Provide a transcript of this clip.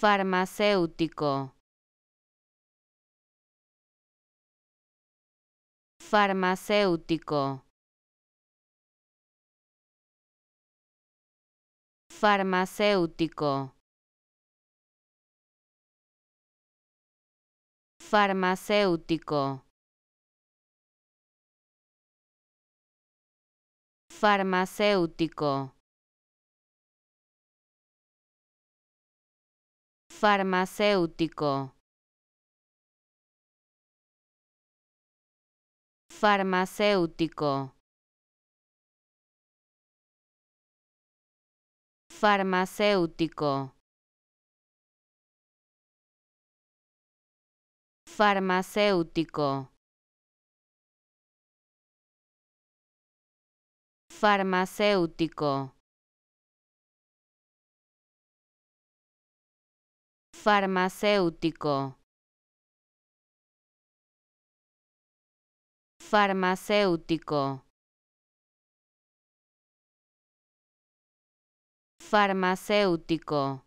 farmacéutico farmacéutico farmacéutico farmacéutico farmacéutico farmacéutico farmacéutico farmacéutico farmacéutico farmacéutico farmacéutico farmacéutico farmacéutico